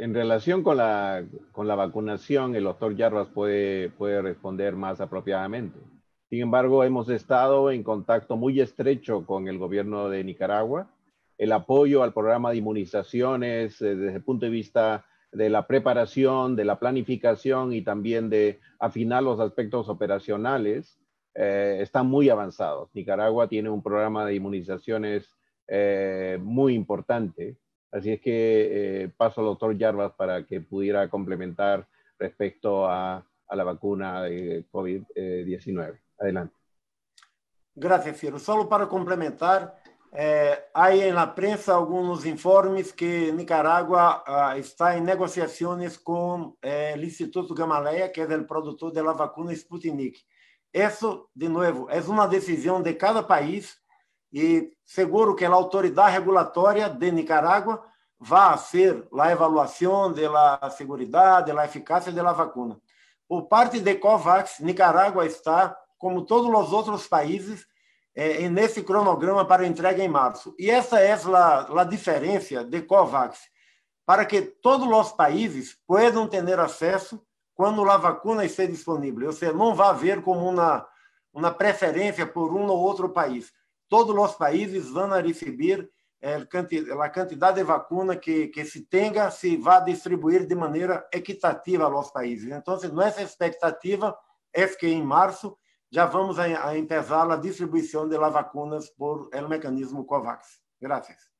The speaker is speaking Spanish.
en relación con la, con la vacunación, el doctor Yarras puede, puede responder más apropiadamente. Sin embargo, hemos estado en contacto muy estrecho con el gobierno de Nicaragua. El apoyo al programa de inmunizaciones eh, desde el punto de vista de la preparación, de la planificación y también de afinar los aspectos operacionales eh, está muy avanzado. Nicaragua tiene un programa de inmunizaciones eh, muy importante Así es que eh, paso al doctor Yarvas para que pudiera complementar respecto a, la vacuna de COVID-19. Adelante. Gracias, Ciro. Solo para complementar, eh, hay en la prensa algunos informes que Nicaragua ah, está en negociaciones con eh, el Instituto Gamaleya, que es el productor de la vacuna Sputnik. Eso, de nuevo, es una decisión de cada país e seguro que a autoridade regulatória de Nicarágua vai fazer a avaliação da segurança, da eficácia da vacuna. Por parte de COVAX, Nicarágua está, como todos os outros países, eh, nesse cronograma para entrega em março. E essa é a, diferença de COVAX, para que todos os países possam ter acesso quando a vacuna estiver disponível. Ou seja, não vai haver como uma, uma preferência por um ou outro país todo o nosso país vão receber eh, a quantidade de vacina que, que se tenha se vá distribuir de maneira equitativa aos nosso país. Então, nossa é expectativa é que em março já vamos a, a empezar a distribuição de vacunas por el eh, mecanismo COVAX. Obrigado.